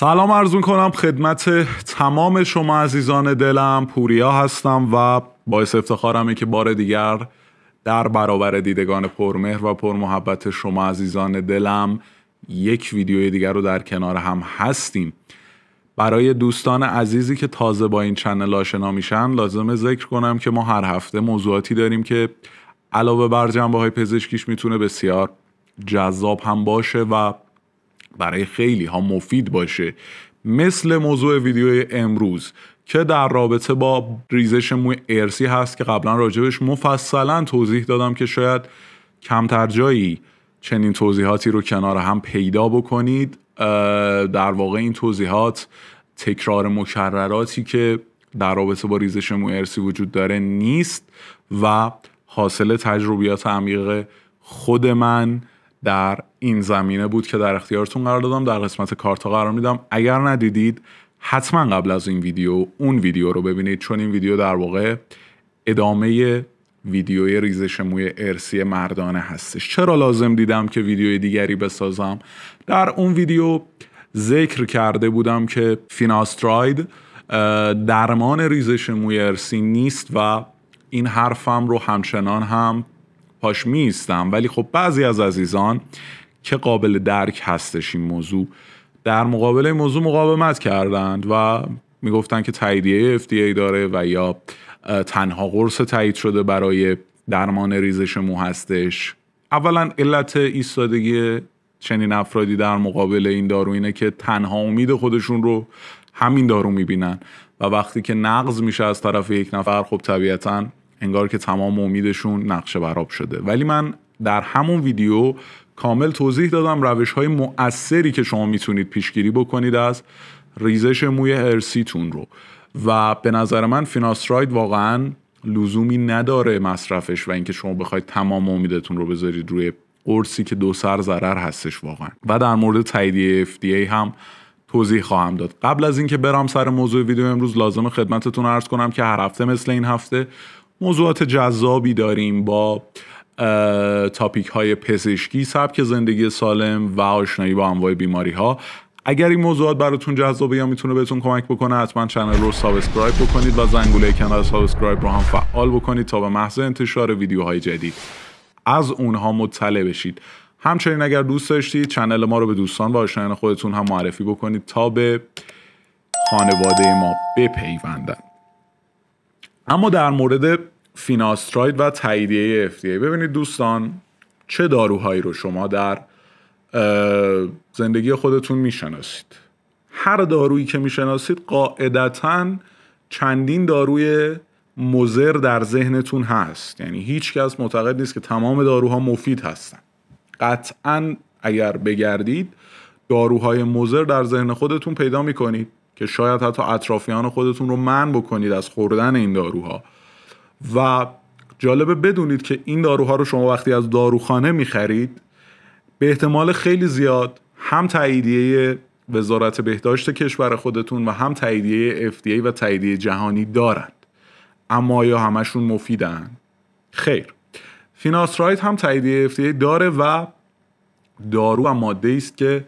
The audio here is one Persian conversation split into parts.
سلام ارزون کنم خدمت تمام شما عزیزان دلم پوریا هستم و باعث افتخارم که بار دیگر در برابر دیدگان پرمهر و پرمحبت شما عزیزان دلم یک ویدیوی دیگر رو در کنار هم هستیم برای دوستان عزیزی که تازه با این چنل آشنا میشن لازمه ذکر کنم که ما هر هفته موضوعاتی داریم که علاوه بر جنبه های پزشکیش میتونه بسیار جذاب هم باشه و برای خیلی ها مفید باشه مثل موضوع ویدیو امروز که در رابطه با ریزش موی ارسی هست که قبلا راجبش مفصلا توضیح دادم که شاید کمتر جایی چنین توضیحاتی رو کنار هم پیدا بکنید در واقع این توضیحات تکرار مکرراتی که در رابطه با ریزش مو ارسی وجود داره نیست و حاصل تجربیات عمیق خود من در این زمینه بود که در اختیارتون قرار دادم در قسمت کارتا قرار میدم اگر ندیدید حتما قبل از این ویدیو اون ویدیو رو ببینید چون این ویدیو در واقع ادامه ویدیوی ریزش موی ارسی مردانه هستش چرا لازم دیدم که ویدیوی دیگری بسازم در اون ویدیو ذکر کرده بودم که فیناستراید درمان ریزش موی ارسی نیست و این حرفم رو همچنان هم پاش میستم ولی خب بعضی از عزیزان که قابل درک هستش این موضوع در مقابل این موضوع مقاومت کردند و میگفتن که تاییدیه FDA داره و یا تنها قرص تایید شده برای درمان ریزش مو هستش اولا علت ایستادگی چنین افرادی در مقابل این دارو اینه که تنها امید خودشون رو همین دارو میبینن و وقتی که نقض میشه از طرف یک نفر خب طبیعتاً انگار که تمام امیدشون نقشه براب شده ولی من در همون ویدیو کامل توضیح دادم روش های مؤثری که شما میتونید پیشگیری بکنید از ریزش موی ارسیتون رو و به نظر من فیناستراید واقعا لزومی نداره مصرفش و اینکه شما بخواید تمام امیدتون رو بذارید روی قرصی که دو سر ضرر هستش واقعا و در مورد تاییدیه FDA هم توضیح خواهم داد قبل از اینکه برم سر موضوع ویدیو امروز لازم خدمتتون عرض کنم که هر هفته مثل این هفته موضوعات جذابی داریم با تاپیک های پزشکی سبک زندگی سالم و آشنایی با انواع بیماری ها اگر این موضوعات براتون جذابه یا میتونه بهتون کمک بکنه حتما چنل رو سابسکرایب بکنید و زنگوله کانال سابسکرایب رو هم فعال بکنید تا به محض انتشار ویدیوهای جدید از اونها مطلع بشید همچنین اگر دوست داشتید چنل ما رو به دوستان و آشنایان خودتون هم معرفی بکنید تا به خانواده ما بپیوندن اما در مورد فیناستراید و تاییدیه FDA ببینید دوستان چه داروهایی رو شما در زندگی خودتون میشناسید هر دارویی که میشناسید قاعدتا چندین داروی مزر در ذهنتون هست یعنی هیچ کس معتقد نیست که تمام داروها مفید هستن قطعا اگر بگردید داروهای مزر در ذهن خودتون پیدا میکنید که شاید حتی اطرافیان خودتون رو من بکنید از خوردن این داروها و جالبه بدونید که این داروها رو شما وقتی از داروخانه میخرید به احتمال خیلی زیاد هم تاییدیه وزارت بهداشت کشور خودتون و هم تاییدیه FDA و تاییدیه جهانی دارند اما یا همشون مفیدن؟ خیر فیناسترایت هم تاییدیه FDA داره و دارو و ماده است که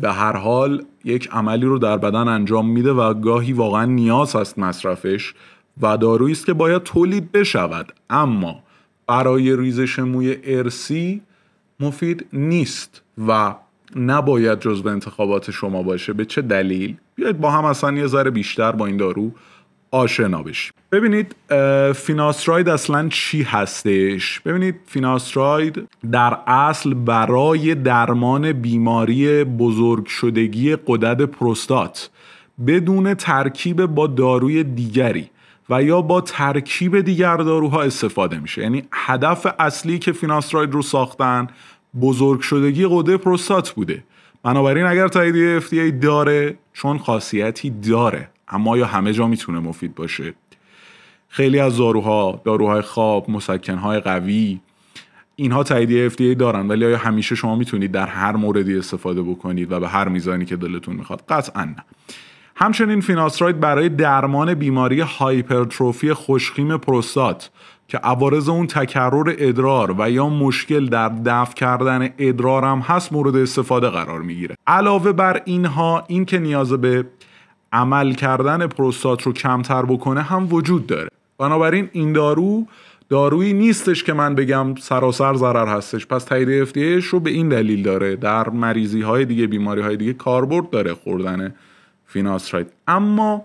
به هر حال یک عملی رو در بدن انجام میده و گاهی واقعا نیاز هست مصرفش و دارویی است که باید تولید بشود اما برای ریزش موی ارسی مفید نیست و نباید جزو انتخابات شما باشه به چه دلیل بیاید با هم اصلا یه ذره بیشتر با این دارو آشنا بشیم ببینید فیناستراید اصلا چی هستش ببینید فیناستراید در اصل برای درمان بیماری بزرگ شدگی قدرت پروستات بدون ترکیب با داروی دیگری و یا با ترکیب دیگر داروها استفاده میشه یعنی هدف اصلی که فیناستراید رو ساختن بزرگ شدگی قده پروستات بوده بنابراین اگر تاییدیه FDA داره چون خاصیتی داره اما یا همه جا میتونه مفید باشه خیلی از داروها داروهای خواب مسکنهای قوی اینها تایید FDA دارن ولی آیا همیشه شما میتونید در هر موردی استفاده بکنید و به هر میزانی که دلتون میخواد قطعا نه همچنین فیناستراید برای درمان بیماری هایپرتروفی خوشخیم پروستات که عوارض اون تکرر ادرار و یا مشکل در دفع کردن ادرار هم هست مورد استفاده قرار میگیره علاوه بر اینها این که نیاز به عمل کردن پروستات رو کمتر بکنه هم وجود داره بنابراین این دارو دارویی نیستش که من بگم سراسر ضرر هستش پس تایید FDAش رو به این دلیل داره در مریضی های دیگه بیماری های دیگه کاربرد داره خوردن فیناستراید اما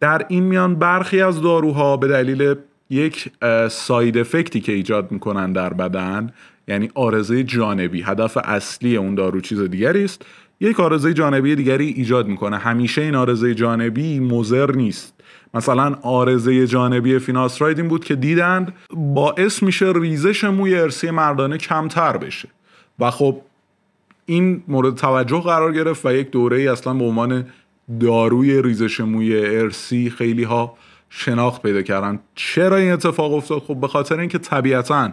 در این میان برخی از داروها به دلیل یک ساید افکتی که ایجاد میکنن در بدن یعنی آرزه جانبی هدف اصلی اون دارو چیز دیگری است یک آرزه جانبی دیگری ایجاد میکنه همیشه این آرزه جانبی مزر نیست مثلا آرزه جانبی فیناسراید این بود که دیدند باعث میشه ریزش موی ارسی مردانه کمتر بشه و خب این مورد توجه قرار گرفت و یک دوره ای اصلا به عنوان داروی ریزش موی ارسی خیلی ها شناخت پیدا کردن چرا این اتفاق افتاد خب به خاطر اینکه طبیعتا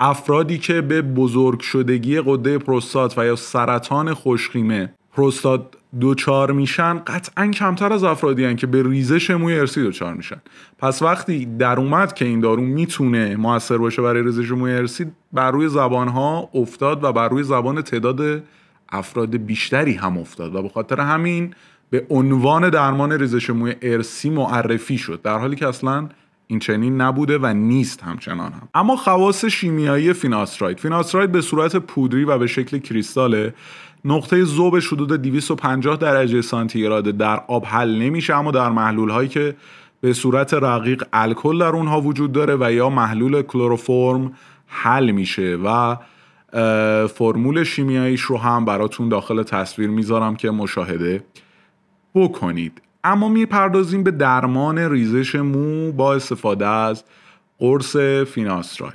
افرادی که به بزرگ شدگی قده پروستات و یا سرطان خوشخیمه پروستات دوچار میشن قطعا کمتر از افرادی هن که به ریزش موی ارسی دوچار میشن پس وقتی در اومد که این دارو میتونه موثر باشه برای ریزش موی ارسی بر روی زبان ها افتاد و بر روی زبان تعداد افراد بیشتری هم افتاد و به خاطر همین به عنوان درمان ریزش موی ارسی معرفی شد در حالی که اصلا این چنین نبوده و نیست همچنان هم اما خواص شیمیایی فیناستراید فیناستراید به صورت پودری و به شکل کریستاله نقطه زوب حدود 250 درجه سانتیگراد در آب حل نمیشه اما در محلول هایی که به صورت رقیق الکل در اونها وجود داره و یا محلول کلروفرم حل میشه و فرمول شیمیاییش رو هم براتون داخل تصویر میذارم که مشاهده بکنید اما میپردازیم به درمان ریزش مو با استفاده از قرص فیناسترای.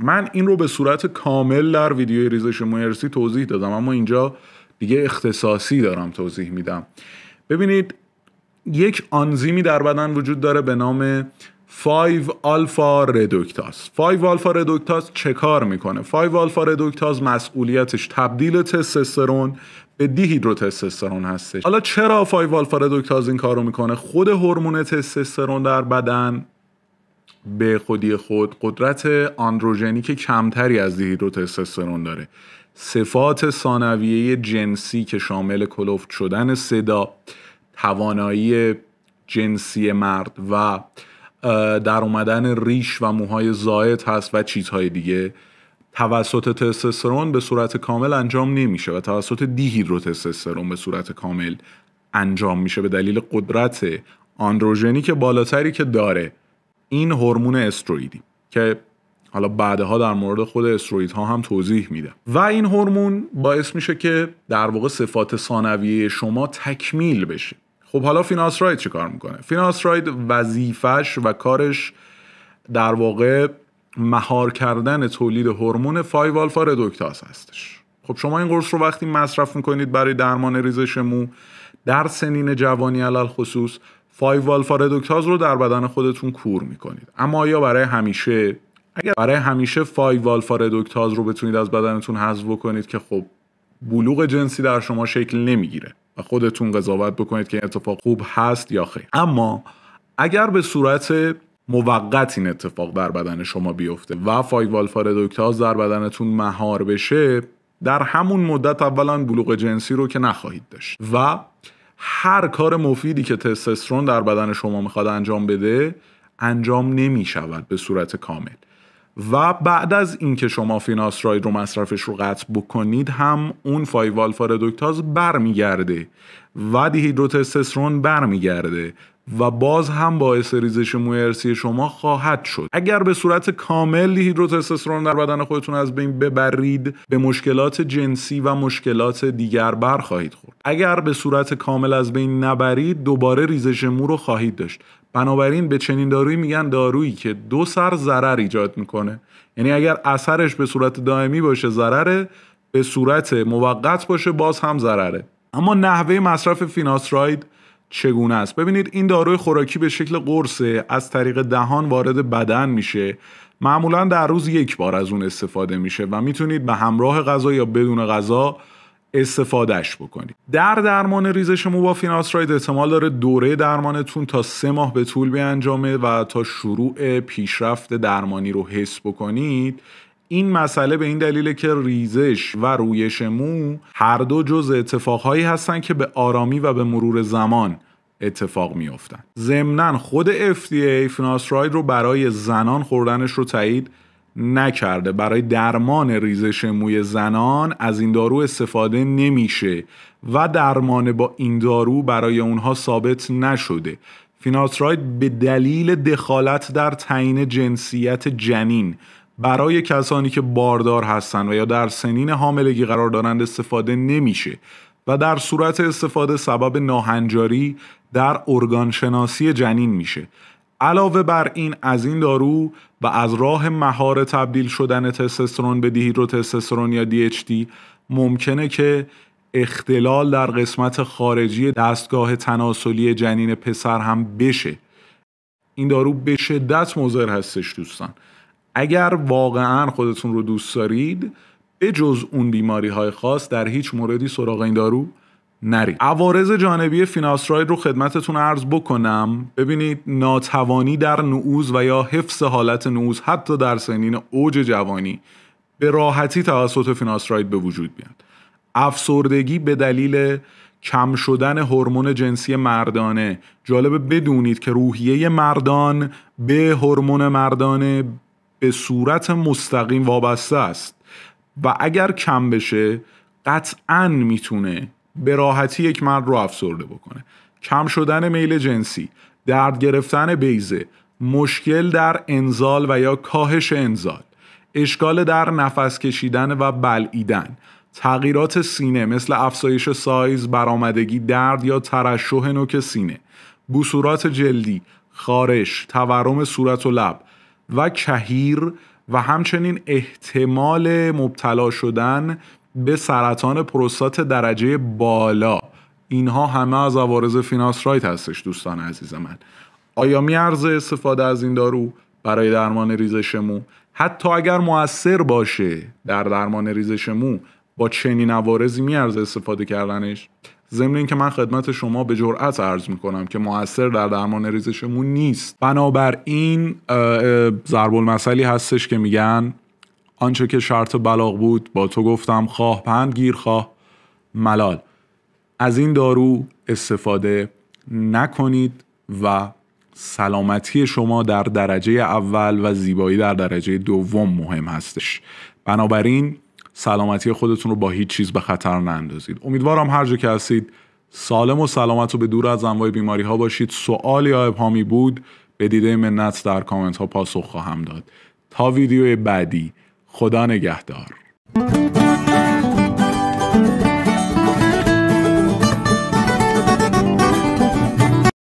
من این رو به صورت کامل در ویدیوی ریزش مو ارسی توضیح دادم اما اینجا دیگه اختصاصی دارم توضیح میدم ببینید یک آنزیمی در بدن وجود داره به نام 5 آلفا ردوکتاز 5 آلفا ردوکتاز چه کار میکنه 5 آلفا ردوکتاز مسئولیتش تبدیل تستوسترون به دی هیدروتستوسترون هستش حالا چرا 5 آلفا ردوکتاز این کارو میکنه خود هورمون تستوسترون در بدن به خودی خود قدرت که کمتری از دی هیدروتستوسترون داره صفات ثانویه جنسی که شامل کلفت شدن صدا توانایی جنسی مرد و در اومدن ریش و موهای زائد هست و چیزهای دیگه توسط تستسترون به صورت کامل انجام نمیشه و توسط تستسترون به صورت کامل انجام میشه به دلیل قدرت آندروژنی که بالاتری که داره این هورمون استرویدی که حالا بعدها در مورد خود استروید ها هم توضیح میده و این هورمون باعث میشه که در واقع صفات ثانویه شما تکمیل بشه خب حالا فیناسراید چه کار میکنه فیناستراید راید وظیفش و کارش در واقع مهار کردن تولید هورمون 5 آلفا ردوکتاز هستش خب شما این قرص رو وقتی مصرف میکنید برای درمان ریزش مو در سنین جوانی علال خصوص 5 ردوکتاز رو در بدن خودتون کور میکنید اما یا برای همیشه اگر برای همیشه 5 ردوکتاز رو بتونید از بدنتون حذف کنید که خب بلوغ جنسی در شما شکل نمیگیره و خودتون قضاوت بکنید که این اتفاق خوب هست یا خیر اما اگر به صورت موقت این اتفاق در بدن شما بیفته و فایوالفاردوکتاز در بدنتون مهار بشه در همون مدت اولا بلوغ جنسی رو که نخواهید داشت و هر کار مفیدی که تستسترون در بدن شما میخواد انجام بده انجام نمیشود به صورت کامل و بعد از اینکه شما فیناستراید رو مصرفش رو قطع بکنید هم اون فایوالفاردوکتاز برمیگرده و دیهیدروتستسترون برمیگرده و باز هم باعث ریزش موی ارسی شما خواهد شد اگر به صورت کامل هیدروتستوسترون در بدن خودتون از بین ببرید به مشکلات جنسی و مشکلات دیگر بر خواهید خورد اگر به صورت کامل از بین نبرید دوباره ریزش مو رو خواهید داشت بنابراین به چنین دارویی میگن دارویی که دو سر ضرر ایجاد میکنه یعنی اگر اثرش به صورت دائمی باشه ضرره به صورت موقت باشه باز هم ضرره اما نحوه مصرف فیناسراید چگونه است ببینید این داروی خوراکی به شکل قرص از طریق دهان وارد بدن میشه معمولا در روز یک بار از اون استفاده میشه و میتونید به همراه غذا یا بدون غذا استفادهش بکنید در درمان ریزش مو با فیناسراید احتمال داره دوره درمانتون تا سه ماه به طول بیانجامه و تا شروع پیشرفت درمانی رو حس بکنید این مسئله به این دلیله که ریزش و رویش مو هر دو جز اتفاقهایی هستند که به آرامی و به مرور زمان اتفاق میافتن ضمنا خود FDA فیناسراید رو برای زنان خوردنش رو تایید نکرده برای درمان ریزش موی زنان از این دارو استفاده نمیشه و درمان با این دارو برای اونها ثابت نشده فیناسراید به دلیل دخالت در تعیین جنسیت جنین برای کسانی که باردار هستند و یا در سنین حاملگی قرار دارند استفاده نمیشه و در صورت استفاده سبب ناهنجاری در ارگانشناسی شناسی جنین میشه علاوه بر این از این دارو و از راه مهار تبدیل شدن تستسترون به تستسترون یا DHT ممکنه که اختلال در قسمت خارجی دستگاه تناسلی جنین پسر هم بشه این دارو به شدت مضر هستش دوستان اگر واقعا خودتون رو دوست دارید به جز اون بیماری های خاص در هیچ موردی سراغ این دارو نرید عوارض جانبی فیناستراید رو خدمتتون عرض بکنم ببینید ناتوانی در نعوز و یا حفظ حالت نعوز حتی در سنین اوج جوانی به راحتی توسط فیناستراید به وجود بیاد افسردگی به دلیل کم شدن هورمون جنسی مردانه جالبه بدونید که روحیه مردان به هورمون مردانه به صورت مستقیم وابسته است و اگر کم بشه قطعا میتونه به راحتی یک مرد رو افسرده بکنه کم شدن میل جنسی درد گرفتن بیزه مشکل در انزال و یا کاهش انزال اشکال در نفس کشیدن و بلعیدن تغییرات سینه مثل افزایش سایز برآمدگی درد یا ترشح نوک سینه بوسورات جلدی خارش تورم صورت و لب و کهیر و همچنین احتمال مبتلا شدن به سرطان پروستات درجه بالا اینها همه از عوارض فیناسترایت هستش دوستان عزیز من آیا میارزه استفاده از این دارو برای درمان ریزش مو حتی اگر موثر باشه در درمان ریزش مو با چنین عوارضی میارزه استفاده کردنش ضمن اینکه من خدمت شما به جرأت عرض میکنم که موثر در درمان ریزش مو نیست بنابراین ضرب المثلی هستش که میگن آنچه که شرط بلاغ بود با تو گفتم خواه پند گیر خواه ملال از این دارو استفاده نکنید و سلامتی شما در درجه اول و زیبایی در درجه دوم مهم هستش بنابراین سلامتی خودتون رو با هیچ چیز به خطر نندازید امیدوارم هر جا که هستید سالم و سلامت و به دور از انواع بیماری ها باشید سوال یا ابهامی بود به دیده منت در کامنت ها پاسخ خواهم داد تا ویدیو بعدی خدا نگهدار